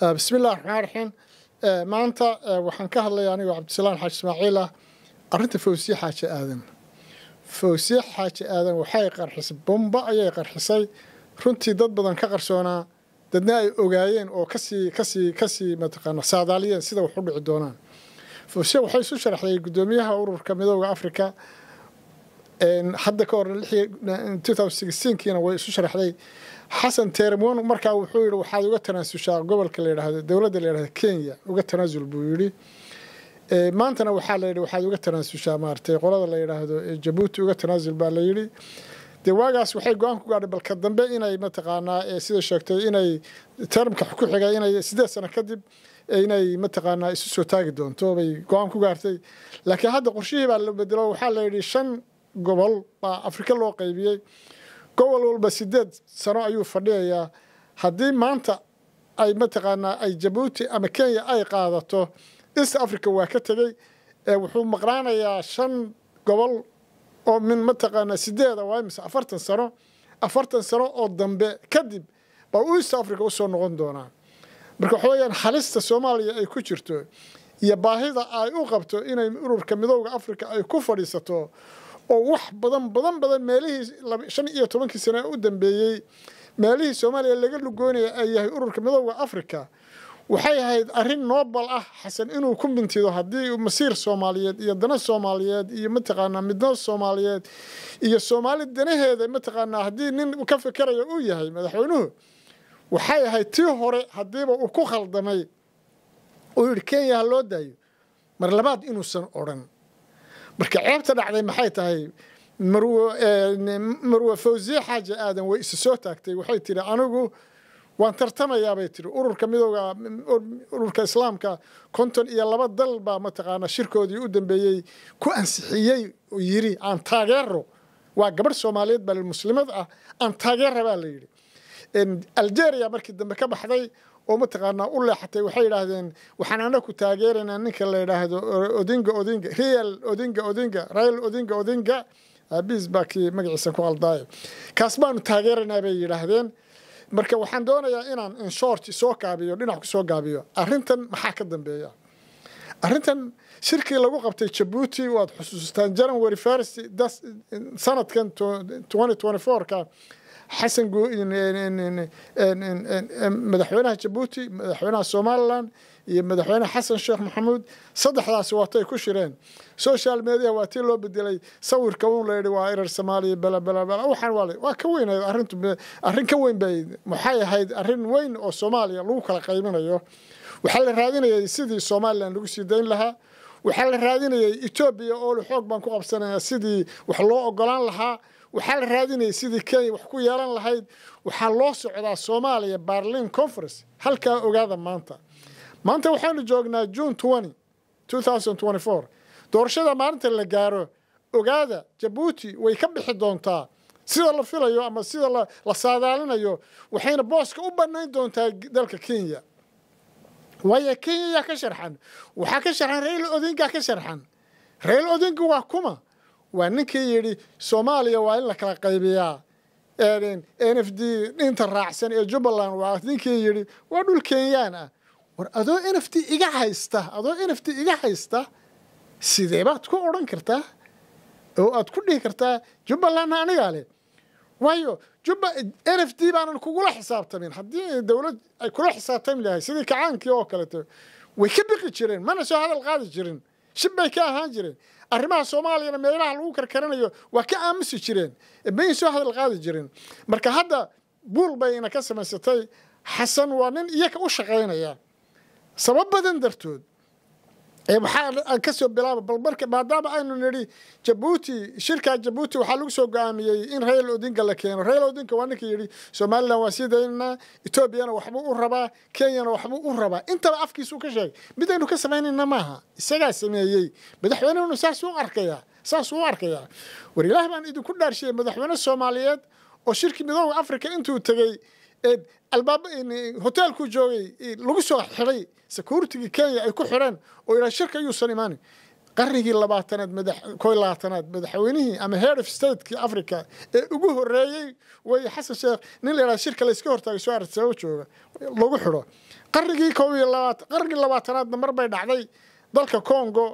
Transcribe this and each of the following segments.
bismi eh, bismillahi raxmaan raxiim eh, maanta eh, waxaan ka hadlayaa anigoo cabdisalaam xaaji ismaaciil ah arinta fawsiye xaaji aadan fawsiye xaaji aadan waxay qarxisay bomba ayay qarxisay runtii dad badan ka qarsoonaa dadna ay ogaayeen oo kasii kasii kasii mataqaana saadaaliyeen sida wax u dhici doonaan fawsiye waxay isu sharaxday guddoomiyaha ururka midooda africa hadda ka hor kiina way isu sharaxday xasan teremon markaa wuxuu yidhi waxaad uga tanaasushaa gobolka layidhaahdo dowladda layidhahdo kenya uga tanaasul buu yidhi eh, maantana waxaa layidhi waxaad uga tanaasushaa maaratay qolada la yidhaahdo jabuuti uga tanaasul baa la yidhi dee waagaas waxay go-aan ku gaadhay balka dambe inay mataqaanaa eh, sida sheegtay inay tarmka ku xiga inay sideed sano kadib eh, inay mataqaanaa isu soo taagi doonto bay go-aan ku gaartay laakiin hadda qorshihii baa la bedelo waxaa layidhi shan gobol baa afrika loo qaybiyey gobol walba sideed sano ayuu fadhiyayaa haddii maanta ay mataqaanaa ay jabuuti ama kenya ay qaadato east africa waa ka tegey wuxuu maqnaanayaa shan gobol oo min mataqaanaa sideeda waa imisa afartan sano afartan sano oo dambe kadib baa uu east africa usoo noqon doonaa marka waxa weyaan halista soomaaliya ay ku jirto iyo baahida ay u qabto inay ururka midooda africa ay ku fadhiisato oo wax badan badan badan meelihii shan iyo tobankii sane u dambeeyey meelihii soomaaliya laga lugoonaya ay yahay ururka midooda africa waxay ahayd arrin noobal ah xasan inuu ku mintido haddii masiir soomaaliyeed iyo dana soomaaliyeed iyo mataqaanaa midnimo soomaaliyeed iyo soomaali danaheeda mataqaanaa haddii nin ka fikiraya uu yahay madaxweynuhu waxay ahayd tii hore haddiiba uu ku khaldamay uu yidhi kenya ha loo daayo mar labaad inuusan odrhan marka ceebta dhacday maxay tahay marwe eh, fawsiye xaaji aadan way isa soo taagtay waxay tidhi anigu waan tartamayaabay tidhi ururka midooga ururka islaamka konton iyo laba dal baa shirkoodii u dambeeyey ku ansixiyey oo aan taageero waa gabarh soomaaliyeed baa muslimad ah aan taageera baa la yidhi algeria markii dambe ka baxday oo mataqaanaa u leexatay waxay yidhaahdeen waxaan ana ku taageeraynaa ninka la yidhaahdo odinga odinga real odinga odinga rail odinga odinga aabihiis baa kii magaciisa ku aldaaye kaas baanu taageeraynaa bay yidhaahdeen marka waxaan doonayaa inaan inshort soo gaabiyo dhinac ku soo gaabiyo arrintan maxaa ka dambeeya arrintan shirkii lagu qabtay jabuuti waad xusuustaan january first sanadkan twenty twenty four-ka xasan madaxweynaha jabuuti madaxweynaha somalilan iyo madaxweyne xasan sheekh maxamuud saddexdaasi waatay ku shireen social media waa tii loo bedelay sawirka un layihi waa erar soomaaliya balabalabalawaxaan waal waa ka weyn arintu arrin ka weyn bay maxay ahayd arrin weyn oo soomaaliya lagu kala qayminayo waxaa la raadinayay sidii somalilan lagu sii dayn lahaa waxaa la raadinayay etoobiya oo xoog baan ku qabsanaya sidii wax loo ogolaan lahaa waxaa la raadinaya sidii kenya wax ku yeelan lahayd waxaa loo socdaa soomaaliya barlin conference halkaa ogaada maanta maanta waxaanu joognaa june doorashada maalinta la gaaro ogaada jabuuti way ka bixi doontaa sida la filayo ama sida la saadaalinayo waxayna booska u bannayn doontaa dalka kenya waayo kenya yaa ka sharxan waxaa ka sharxan rail odinga ka sharxan rail odinga waa kuma waa ninkii yidhi soomaaliya waa in la kala qaybiyaa n f d inta raacsan ee jubbaland waa ninkii yidhi waa dhul kenyaan ah war adoo n f t iga haysta adoo n f t iga haysta sidee baad ku odhan kartaa oo aad ku dhihi kartaa jubbalandna anigaa leh waayo jubba n f d baanan kugula xisaabtamin haddii dowlad ay kula xisaabtami lahay sidii kacaankii oo kaleeto way ka biqi jireen mana soo hadal qaadi jirin shib bay ka ahaan jireen arrimaha soomaaliyana meelaha lagu karkaranayo waa ka aamusi jireen may soo hadal qaadi jirin marka hadda buul bayna ka samaysatay xasan waa nin iyaka u shaqaynaya sabab badan dartood maxaa kasoo bilaaba bal marka maadaama aynu nidhi jabuuti shirka jabuuti waxaa lagu soo go-aamiyey in rayl odinka la keeno rayl odinka waa ninka yidhi somalilan waa sidaynaa etoobiyana waxbuu u rabaa kenyana waxbuu u rabaa intaba afkiisuu ka sheegay mid aynu ka samaynayna maaha isagaa sameeyey madaxweynehuna saasuu arkaya saasuu u arkayaa war ilaah baan idinku dhaarshiyey madaxweyne soomaaliyeed oo shirkii midooda africa intuu tegey albaab eh, hotelku joogay eh, lagu soo xidhay securitigii kenya ay ku xidheen oo ilaa shirka ayuusan imaanin qarnigii labaatanaad ko labaatanaad madaxweynihii ama head of statekii africa ee ugu horeeyey way xasan sheekh nin la shirka layska hortaagay soo aragtisaba jooga lagu xidho qarnigii ko iyo labaat qarnigii labaatanaadna mar dhacday dalka congo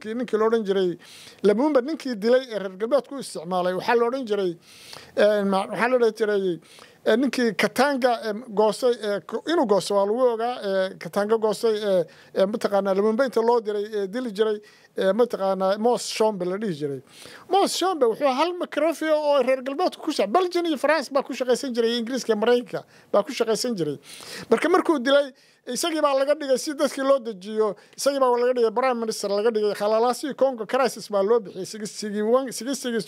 kii ninkii la jiray lamumba ninkii dilay ee reer galbeedku u isticmaalay waxaa la jiray waxaa la odhan jiray eh, Eh, ninkii katanga goosay eh, inuu gooso waa lagu ogaa eh, katanga goosay mataqaanaa lumumba loo diray dili jiray mataqaanaa mos shombe la dhihi jiray mos shombe wuxuu hal microfio oo reer galbeedku ku shac belgian iyo france baa ku shaqaysan jiray ingiriiska maraykanka baa ku shaqaysan jiray marka markuu dilay isagii baa laga dhigay si dadkii loo dejiyo isagii baa laga dhigay prime minister laga dhigay khalalaasii congo crisis baa loo bixiyey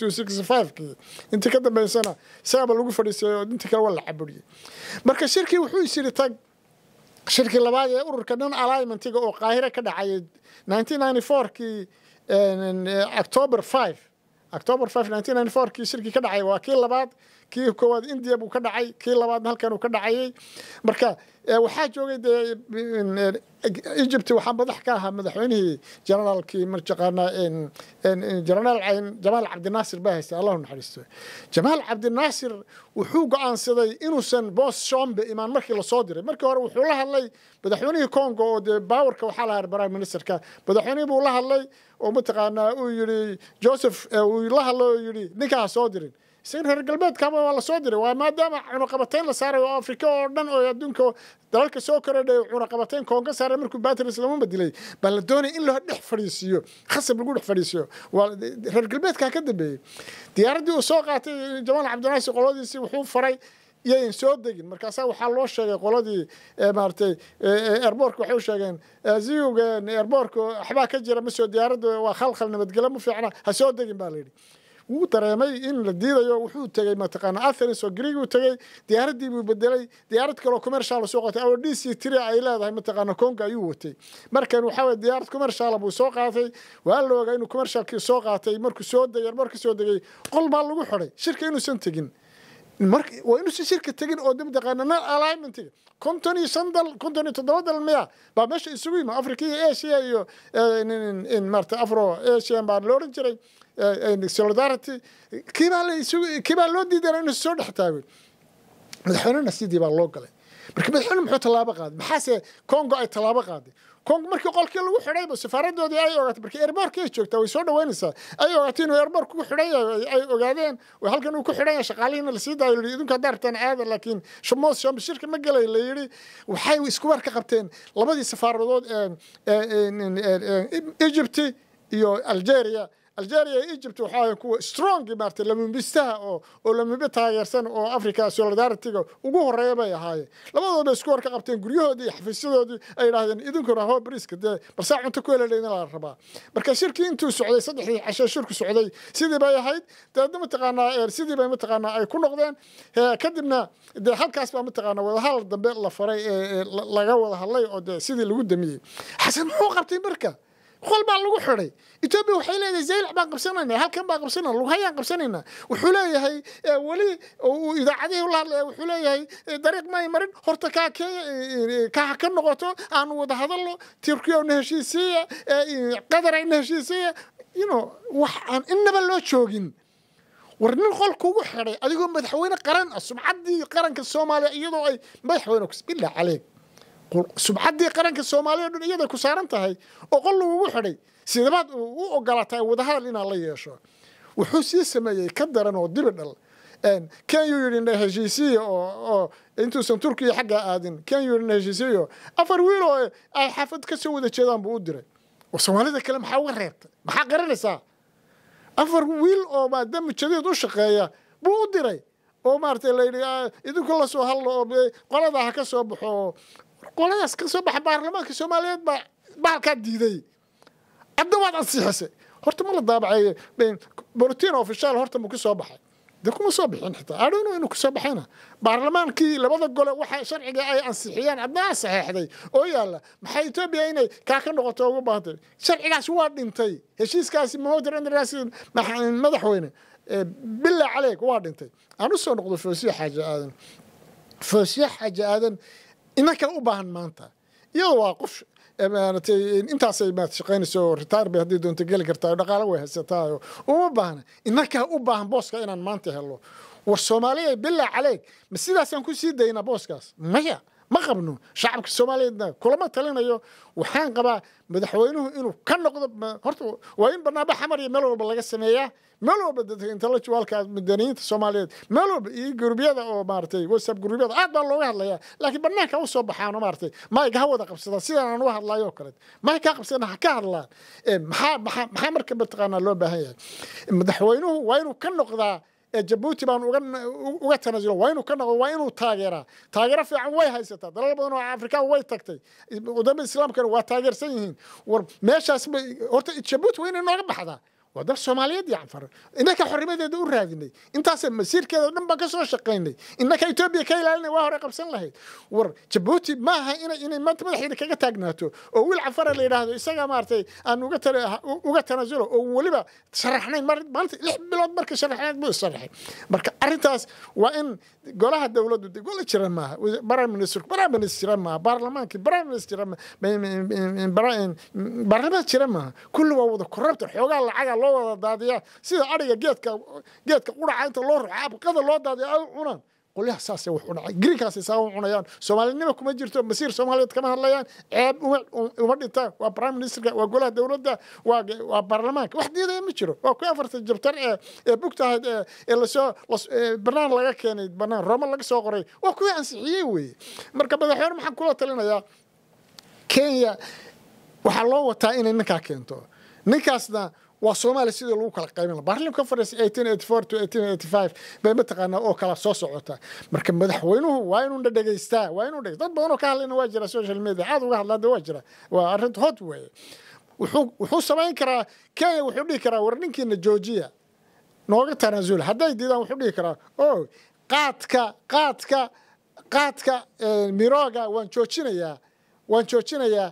kii ka dambeysana isagaa baa lagu fadhiisay kale waa la marka shirkii wuxuu is yidhi labaad ee ururka non alignmentiga oo qaahira ka dhacayay kii october october kii shirkii ka dhacay waa kii labaad kii koowaad indiya buu ka dhacay kii labaadna halkan uu ka dhacayay marka waxaa joogay dee egypt waxaan madax ka ahaa madaxweynihii jenaraalkii martaqaanaa jenaraal jamaal cabdinaasir baa haysta allahu naxariisto jamaal cabdinaasir wuxuu go'aansaday inuusan boos shombe imaan markii lasoo diray markii hore wuxuu la hadlay madaxweynihii congo oo dee baawarka waxaa lahaa prime ministerka madaxweynihii buu la hadlay oo mataqaanaa uu yidhi joseph uu la hadlay oo yidhi ninkaan soo dirin isaga reer galbeedkaaba waa lasoo diray waa maadaama cunaqabateyn la saaray oo afrika oo dhan oo adduunka dalalka soo korodhay cunaqabateyn koon ka saaray markuu batris lamama dilay baa la doonaya in la dhex fadhiisiiyo khasab lagu dhex fadhiisiiyo waa reer galbeedkaa ka dambeeyey diyaaraddii uu soo qaatay jamaal cabdinaasi qoladiisii wuxuu faray iyoan soo degin markaasaa waxaa loo sheegay qoladii maaratay erboorka waxay sheegeen ziyugan erboorka waxbaa ka jira ma soo diyaaradda waa khalkhal nabadgelo ma fiicna ha soo degin baa la yidhi wuu dareemay in la diidayo wuxuu tegey mataqaana atheris oo uu tegey diyaaraddii buu bedelay diyaarad kaleo commercial soo qaatay awar d c tria ay leedahay mataqaana conga ayuu watay markan waxaa weye diyaarad commercial buu soo qaatay waa la ogaa inuu commercialkii soo qaatay markuu soo degay markuu soo degay qol baa lagu xidhay shirka inuusan tegin waa inuusa shirka tegin oo mataqaana alignmentiga konton iyo shan dal konton iyo toddoba dal miya baa meesha isugu yimi africa iyo asia iyo eh, maarata afro asian eh, baa loo jiray solidarity kiibaa la isugu kiibaa loo diidana inuu soo dhex taago madaxweynena sidii baa loo galay marka madaxweyne muxuu tallaabo qaaday maxaase congo ay tallaabo qaaday konk markii qolkii lagu xidhayba safaaradoodii ay ogaatay markii airbortkay joogtaa way soo dhoweynaysaa ay ogaatay inuu airbortk ku xidhan yahay ay ogaadeen way halkan uu ku xidhan yahay shaqaalihiina lasii daayo layidhi idinku haddaa rabtaan aada laakiin shumoos shirka ma gelay la yidhi waxay isku war ka qabteen labadii safaaradood egypti iyo algeria algeria iyo egypt waxaa kuwa strong maarata lamumbistaha oo oo lamumbe taageersan oo africa solidaritiga ugu horeeya bay ahaayeen labadooda isku qabteen guryahoodii iyo xafiisyadoodii ay yidhaahdeen idinkuna hoo briska dee balsaa cunto ku heleleyna la rabaa marka shirkii intuu socday saddexdii casho shirku socday sidii bay ahayd deedna mataqaanaa sidii bay mataqaanaa ay ku noqdeen kadibna dee halkaas baa mataqaanaa wadahadal dambe la faray ee laga wada hadlay oo dee sidii lagu damiyey xasan muxuu qabtay marka qol baa lagu xidhay etoobiya waxay leedahay zaylac baan qabsanayna halkan baan qabsanayna lughayaan qabsanaynaa wuxuu leeyahay weli uu idaacadihii ula hadlaya wuxuu leeyahay dariiq may marin horta kaa kee kaha ka noqoto aanu wada hadalno turkiyana heshiisiiya qadarayna heshiisiiya ino wax aan inaba loo joogin war nin qolka ugu xidhay adigoo madaxweyne qaran ah sumcaddii qaranka soomaaliya iyadoo ay madaxweyne ku bilah caleeg subxaddii qaranka soomaaliya dhun iyaday ku saaran tahay oo qol lagugu xidhay sidabaad u ogolaataay wadahadal inaad la yeesho wuxuu sii sameeyey ka daran oo dibidhal kenyuu yidhi na heshiisiya oo intuusan turkiya xaggaa aadin kenyuu yidhi na afar wiil oo ay xaafad ka soo wada jeedaan buu u diray oo soomaalida kale maxaa uga reebtay maxaa garanaysaa afar wiil oo maadaama jadiid u shaqeeya buu u diray oo maarata layidhi ah, idinku la hadlo oo eh, qolada ha ka soo baxo qoladaas ka soo baxay baarlamaanka soomaaliyeed baa bahalkaa diiday adda waad ansixisay horta ma la daabacay borotiin ofishaal horta mu ka soo baxay de kuma soo bixin xitaa adhowno inuu kasoo baxayna baarlamaankii labada gole waxa sharciga ay ansixiyeen adnaa saxeexday oo yaalla maxaa etoobiya inay kaa ka noqoto ugu baahantay sharcigaasi waa dhintay heshiiskaasi mahodir andras madaxweyne bilaa caleeg waa dhintay aan u soo noqdo foosiya xaaja aadan foosiya xaaja aadan inan u baahan maanta iyadoo waa qof maaratay intaasay maad shaqaynayso ritaar bay haddii doonta geli kartaa dhaqaalo way haysataayo uma baahna inankaa u baahan booska inaan maanta helo war soomaaliya bilaa caleeg ma sidaasaan ku sii daynaa booskaas maya ma qabno shacabka soomaaliyeedna kulama talinayo waxaan qabaa madaxweynuhu inuu ka noqdo horta waa in barnaamij xamar iyo meel walba laga sameeyaa meel walba dadka intellectualka madaniyiinta soomaaliyeed meel walba iyo gurubyada oo maaragtay whatsapp gurubyada aad baa looga hadlayaa laakiin banaanka u baxaano maaragtay mayga ha wada qabsadaan sidaan aan uga hadlayo kale may kaa qabsadaan ha ka hadlaan maxaa maxaa marka mataqaanaa loo baahan yahay madaxweynuhu waa inuu ka noqdaa jabuuti baan uga tanaasulo waa inuu ka noqdo waa inuu taageeraa taageero fiican way haysataa dalal badan oo afrikaan way tagtay wadamada islaamkana waa taageersan yihiin war meeshaas horta jabuuti waa inay nooga baxdaa waa dal soomaaliyeed iyo canfar innaka xorimadeeda u raadinay intaasa masiirkeeda o dhan baan ka soo shaqaynay innaka etoobiya ka ilaalinay waa hore qabsan lahayd war jabuuti maaha inay maanta madaxeeda kaga taagnaato oo wiil canfara la yidhaahdo isaga maaragtay aan uga tanaasulo oo weliba sharaxnayn maanta lix bilood marka sharaxneed buu isharaxay marka arrintaas waa in golaha dowladdu de gola jira maaha prime minister prime minister jira maaha baarlamaankii prime minister jira maaha baarlamaanka jira maaha kulli waa wada korrabta xoogaa lacagaa loo loo wada daadiyaa sida ariga geedka geedka quraca inta loo ruca abqada loo daadiya ay cunaan qolyaha saasee wax u dhacay giriinkaasay saa u cunayaan soomaalinima kuma jirto masiir soomaaliyeed kama hadlayaan ceeb uma dhintaan waa prime ministerka waa golaha dowladda waa baarlamaanka wax diidaya ma jiro waa ku afarta jabtar ee ee bugtahayd ee lasoo banaan laga keenay banaan roma laga soo qoray waa kuwii ansixiyey weeye marka madaxweyne maxaan kula talinayaa kenya waxaa loo wataa inay ninkaa keento ninkaasna waa soomaaliya sidii lagu kala qayban barlim conference bay mataqaanaa oo kala soo socota marka madaxweynuhu waa inuu dhadhegaystaa waa inuu dad badanoo ka hadlayna waa jira social media aad uga hadlaan waa jira waa arrinta hot weeye wuxuu samayn karaa kenya wuxuu dhihi karaa war ninkiina joojiya nooga tanaasula hadday diidaan wuxuu dhihi karaa o oh, qaadka qaadka qaadka mirooga waan joojinayaa waan joojinayaa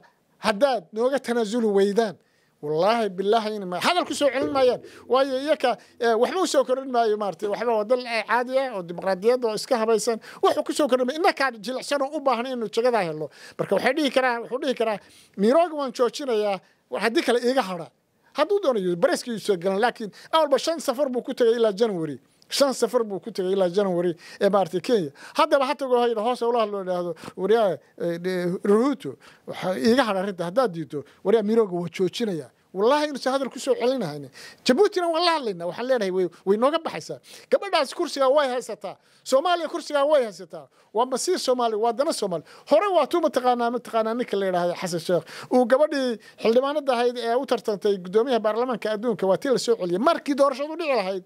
haddaad nooga tanaasuli weydaan wallaahi bilaahi in hadal ku soo celin maayaan waayo iyaka waxba u soo kordhin maayo maarata waxba waa dal caadi ah oo dimuqraadiyadda oo iska habaysan wuxuu ku soo kordhin maayo innakaan jilicsanoo u baahan inuu jagadaa helo marka waxay dhihi karaa wuxuu dhihi karaa miroogi waan joojinayaa haddii kale iiga hadha hadduu doonayo bareskii soo galan laakiin awalba shan safar buu ku tegay ilaa january shan safar buu ku tegay ilaa january ee maarata kenya haddaba ha tago hayda hoos howlaha loo idhaahdo waryaa ruto iiga hadha arrinta haddaad diito waryaa mirooga waa joojinayaa والله إنه هذا الكسو علينا هنا جبوتنا والله علينا وحنا لنا وينوجا بحسا قبل ناس كرسي واي هستا سومالي كرسي واي هستا ومسير سومالي وادنا سومال هري واتو متقانا متقانا نك اللي هذا حسن الشيخ وقبل حلمان ده هاي وترتنتي قدوميها برلمان كأدون كواتيل سوق اللي ماركي دور شنو هاي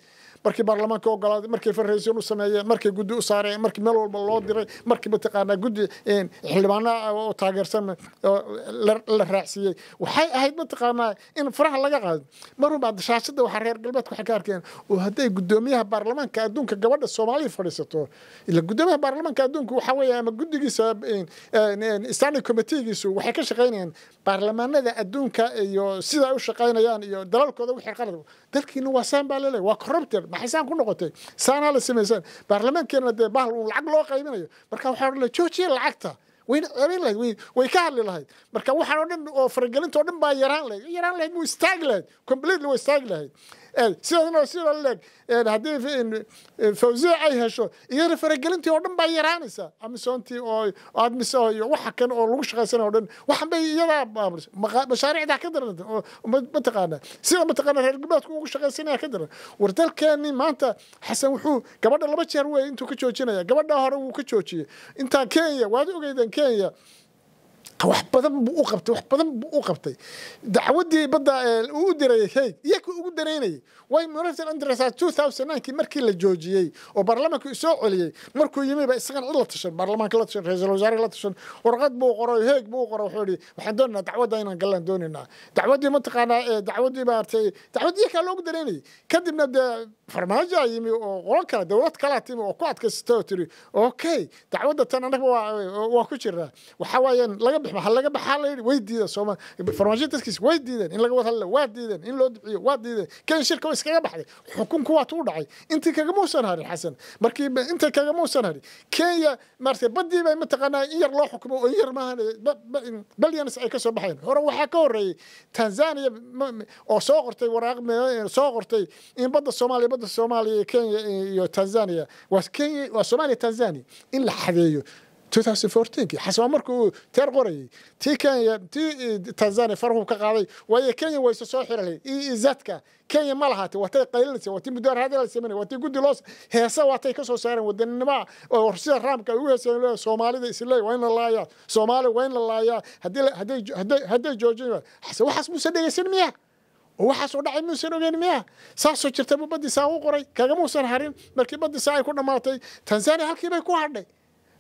markii baarlamaanka ogolaaday markii federation u sameeyeen markii guddi u saareen markii meel walba loo diray markii mataqaanaa guddi xildhibaanaa oo taageersan la raacsiiyey waxay ahayd mataqaanaa in faraha laga qaado marunbaa dashaashada waxaa reer galbeedka waxay ka arkeen oo hadday guddoomiyaha baarlamaanka adduunka gabadha soomaaliya fadhiisato ila guddoomiyaha baarlamaanka adduunka waxaa weeye ama guddigiisa standing committeegiisu waxay ka shaqaynayaan baarlamaanada adduunka iyo sidaa u shaqaynayaan iyo dalalkooda wixii qalad dalkiina waa saan baa laleeyahy waa corrupted maxay saan ku noqotay saanaa la samaysaan baarlamaankeenna dee bahal uun lacag loo qaybinayo marka waxaa odhan lahay joojiya lacagta waynaceebayn lahayd way way ka hadli lahayd marka waxaan oo dhan oo faragelinta oo dhan baa yaraan lahayd yaraan lahayd wuu istaagi lahayd completely waa istaagi lahayd sidaadnoo sida leeg haddii fawsiya ay hesho iyana faragelintii oo dhan baa yaraanaysa amisoontii oo admiso iyo waxa kan oo lagu shaqaysanay o dhan waxan bay iyadaa maamulaysa mashaariicdaa ka daran mataqaana sida mataqaana reer galbeedku ugu shaqaysanaya ka daran war maanta xasan wuxuu gabadha laba jeer wey intuu ka joojinaya gabadhaa hore wuu ka joojiyey intaa kenya waad ogeydeen kenya wax badan buu u qabtay wax badan buu u qabtay dacwadii badda uu u dirayay haig iyo kii ugu dareynayay way moratan andresa two thousand ninkii markii la joojiyey oo baarlamaanka soo celiyey markuu yimi ba isagan cid la tashan baarlamaanka la tashan ra-iisul wasaare la tashan warqad buu qoray haig buu qoray wuxuu yidhi waxaan doonaynaa dacwadda inaan gallaan doonaynaa dacwaddii mataqaanaa dacwaddii maaragtay dacwaddii iyakaa loogu dareynayay kadibna dee farmaajo yimi oo qolo kale dowlad kalaa timi oo ku adkaysata oo tiri okay dacwadda tan annaga waa ku jiraa waxaa waayaan laga waa laga baxaa la yidhi way diideen sooma farmaashiya daskiis way diideen in laga wadhadla waa diideen in loo duciyo waa diideen kan shirka iskaga baxday xukunku waatu u dhacay intii kagamuusan harin xasan markii intay kagamuusan harin kenya maaragtay badii bay mataqaanaa in yar loo xukumo oo in yar maaha balyanis ay ka soo baxayn hore waxaa ka horreeyey tanzania oo soo qortay waraaq soo qortay in badda soomaaliya badda soomaaliya kenya iyo tanzania waa kenya waa soomaaliya tanzania in la xadeeyo xasma markuu teer qorayay ti kenya ti eh, tanzania farhub ka qaaday waayo kenya wayse soo xiralay zadka kenya ma lahaate waatay qaylinaysa waati mudaaraadala sameynay waati guddi loos heesa waatay ka saareen wadaninimo oo sida raamka ugu heesayn leeyahay soomaalida isleey waa laayaa soomaali waa laayaa hadday joojin xase waxaas muusan dhegaysan miyaa waxaasoo dhacay muusan ogeyn miya saasoo jirtaba baddiisaa u qoray kagamuusan harin markii baddiisaa ay ku dhammaatay tanzania halkiibay ku hadhay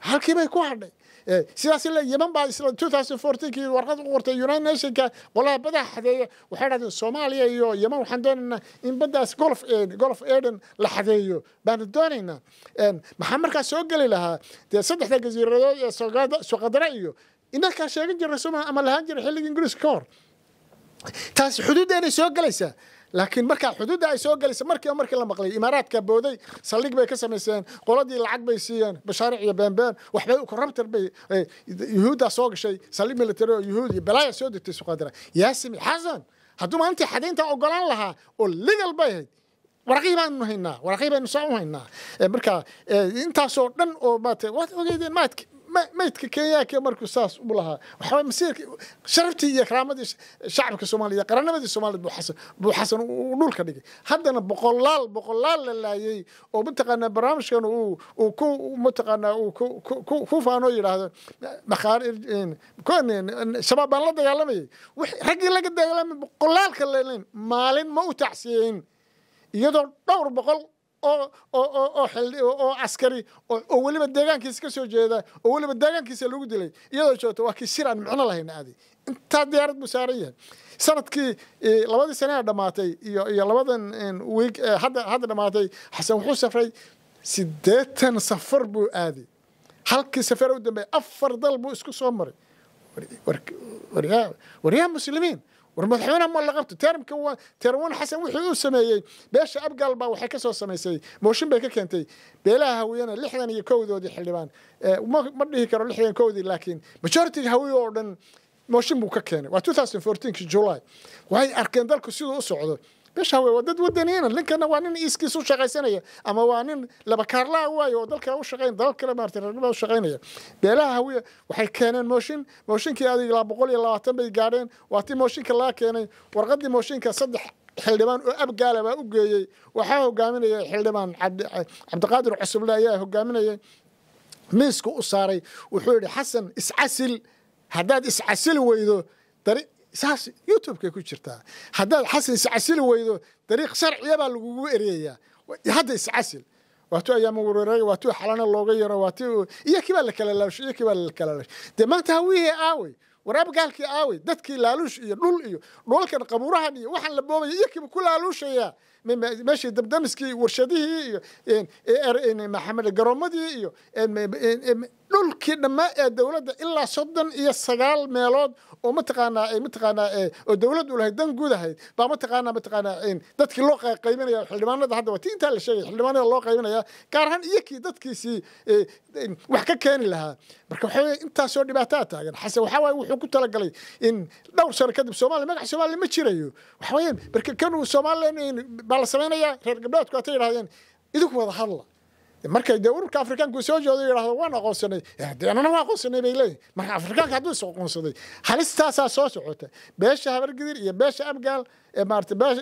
halkii bay ku hadhay e, sidaas le yeman baa kii warqad u qortay united nationka qolaha badaha xadeeya waxay dhahdeen soomaaliya iyo yeman waxaan doonaynaa in baddaas golf e, golf eden la xadeeyo baana doonaynaa e, maxaa markaa soo geli lahaa dee saddexda gasiiradood ee soqadara iyo inankaa sheegan jirna somalia ama lahaan jira xilligii ingiriiska ka hor taas xuduuddeenay soo gelaysaa laakiin markaa xuduudda ay soo gelaysa markiiba markii la maqlay imaaraadka booday saldhig bay ka samayseen qoladii lacag bay siiyeen bashaaric iyo beenbeen waxbay corruptor bay yuhuuddaa soo gashay saldhig military oo yuhuud iyo balaaya soo degtay suqaadira yaasimi xasan hadduu maalintii xadaynta ogolaan lahaa oo legal bay ahayd waraqii baanu haynaa waraqii baynu soo u haynaa markaa intaasoo dhan oo maata waad ogeydeen maadka maydka kenyaaka markuu saas u lahaa waxaa masiirka sharaftii iyo karaamadii shacabka soomaaliya qarannimadii soomaliya buu xasan buu xasan uu dhulka dhigay haddana boqolaal boqolaal la laayay oo mataqaanaa barnaamijkan uu uu ku mataqaanaa uu ku ku faano yidhaahdo makaar shabaab baan la dagaalamayay raggii laga dagaalamay boqolaalka lelayn maalin ma u tacsiyeyn iyadoo dhowr boqol oo askari oo weliba deegaankiisa ka soo jeeda oo weliba deegaankiisa lagu dilay iyadoo joogta waa kii shir aan micno lahayn aadi intaa diyaarad buu saaran yahay sanadkii e, labadii sanea dhammaatay iyo iyo labadan wiig e, hadda hadda dhammaatay xasan wuxuu safray sideetan safar buu aaday halkii safar u dambeeyay afar dal buu isku soo maray waryaa muslimiin ورمضحيون أما اللي غبت تيرم كوا تيرمون حسن وحيد السمائي بيش أبقال با وحكس السمائي موشن بيكا كنتي بيلا هويانا لحنا يكوي دو دي حليبان أه، وما مرد يكرو لحنا يكوي لكن مجورتي هوي أردن موشن بوكا كنتي و 2014 جولاي وهي أركان دالكو سيدو أسعودو meesha w dad wadaniina ninkana waa nin iiskiis u shaqaysanaya ama waa nin laba kaarlaa ah waayo oo dalka u shaqayn dalal kale maartay ragnimaa u shaqaynaya beelaha hawiya waxay keeneen mooshin mooshinkii adig ilaa boqol iyo labaatan bay gaadheen waa tii mooshinka laga keenay warqaddii mooshinka saddex xildhibaan oo abgaala baa u geeyey waxaa hogaaminaya xildhibaan cabdiqaadir cusublle ayaa hogaaminayay miiska u saaray wuxuu yidhi xasan iscasil haddaad iscasil weydo saas youtubekay ku jirtaa haddaad xasan iscasili weydo dariiq sharciyabaa lagugu ereeyaa hadda iscasil waatuu ayaama werwere waatuu xalana looga yaro waatuu iyo kii baa la kala laalushay iyo kii baa la kala laalushay dee maanta hawihii aawey waraabgaalkii aawey dadkii laaluush iyo dhul iyo dhulalkan qabuurahan iyo waxaan la boobaya iyo kiiba ku laaluushaya meeshii damdamiskii warshadihii iyo er, maxamed garoomadii iyo dhulkii dhammaan ee dowladda ilaa soddon iyo sagaal meelood oo mataqaanaa mataqaanaa oo dowlad lahayd dan guud ahayd baa mataqaanaa mataqaanaa dadkii loo qaybinaya xildhibaanada hadda tiintaa la sheegay xildhibaanada loo qaybinaya gaar ahaan iyakii dadkiisii wax ka keeni lahaa marka waxaa intaasoo dhibaataa taagan xase waxaa waaye wuxuu ku talagalay in dhowr sano kadib soomaaliya magaca soomaaliya ma jirayo waxa weeyaan marka kanuu soomaaliya baa la samaynayaa reer gabdhoodku waatay yidhahdeen idinku wada hadla markay dee ururka afrikaanku soo joodo yidhahdo waan aqoonsanay eh, dee annana waan aqoonsanay bay leeyihin marka afrikaanka hadduu is aqoonsaday halistaasaa soo socota beesha habargidir iyo beesha abgaal ee maarata beesha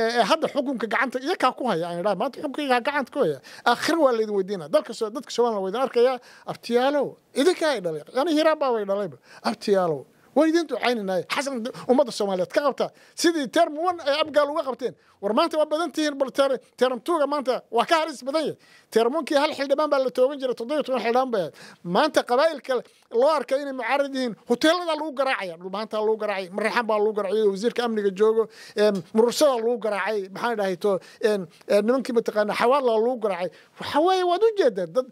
ee hadda xukunka gacanta iyo kaa ku haya aan idhaha maanta xukunkayga gacanta ku haya aakhira waa laydin weydiinaa dalka soo dadka soomaaliya waa idin arkayaa abtiyaalow idinkaa ay dhalay yani hiraa baa way dhalayba abtiyaalow waan idiin ducaynanay xasan ummadda soomaaliyeed ka qabta sidii term one ay abgaal uga qabteen war maanta waa badan tihiin bal term twoga maanta waa ka halis badan yahay term onkii hal xildhibaan baa la toogan jiray toddobiyo toban xildhibaan bay maanta qabaa'ilka loo arkay inay mucaarad yihiin hoteeladaa lagu garaacaya dhulmaantaa lagu garaacay maraxan baa lagu garaacay wasiirka amniga joogo murursadaa lagu garaacay maxaan dhahay to nimankii mataqaana xawaadlaa lagu garaacay waxa weeye waad u jeedaa dad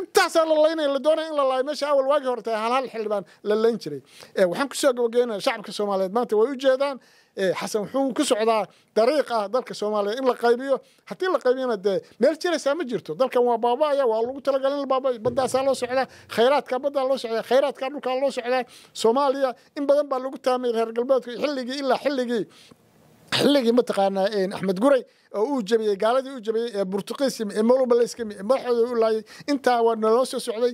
intaasaa la laynaya la doonaya in la laayo meesha awal waagii horte hal hal xildhibaan la layn jiray eh, waxaan kusoo gabageyna shacabka soomaaliyeed maanta way u jeedaan eh, xasan wuxuu ku socdaa dariiq ah dalka soomaaliya in la qaybiyo haddii la qaybiyana dee meel jiraysaa ma jirto dalkan waa baaba'aya waa lagu talagalay in la baaba'yo baddaasaa loo socdaa khayraadka baddaa loo socdaa khayraadka dhulkaa loo socdaa soomaaliya in badan baa lagu taamay reer galbeedku xilligii ilaa xilligii xilligii mataqaanaa axmed guray oo uu jabiyey gaaladii uu jabiyey ee burtuqiis molubaleyskami madaxooda u laayay intaa waa naloo soo socday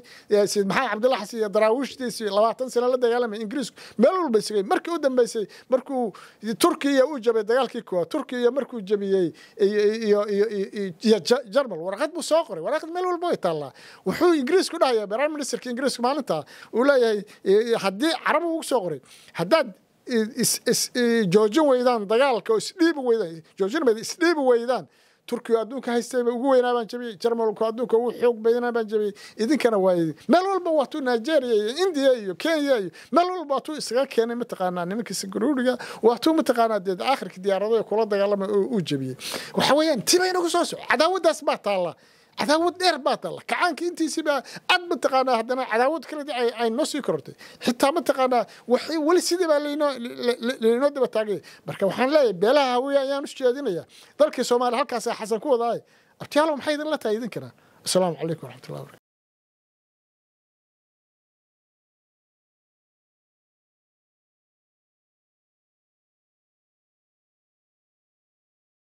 sayid maxamed cabdulla iyo daraawiishtiisii labaatan sano la dagaalamay ingiriisku meel walba sugay markii u dambeysay markuu turkiya uu jabiyey dagaalkii koowaad turkiya markuu jabiyey iyo jarmal warqad buu soo qoray warqad meel walba way taallaa wuxuu ingiriisku dhahaya prime ministerka ingiriisku maalinta uu leeyahay haddii carabu ugu soo qoray haddaad joojin weydaan dagaalka oo isdhiibi weydaan joojin isdhiibi weydaan turkigu adduunka haystay ugu weynaa baan jabiyey jarmalku adduunka ugu xoog badanaa baan jabiyey idinkana waa idin meel walba waatuu nigeria iyo india iyo kenya iyo meel walba waatuu isaga keenay mataqaanaa nimanka singaruuriga waatuu mataqaanaa dee aakhirka diyaaradoy kula dagaalamay oo uu jabiyey waxa weeyaan tiba soo soco cadaawaddaas baa taallaa cadaawad dheer baa taalla kacaanka intiisibaa aad mataqaanaa haddana cadaawad kale ay noo sii korortay xitaa mataqaanaa weli sidii baa laynoo daba taagaya marka waxaan leeyahay beelaha hawiya ayaan isu jeedinaya dalkii soomaaliya halkaasaa xasan ku wadaaye abtiyaalo maxay idin la tahay idin kanaa calaykum waraxmatullahi wabarakatu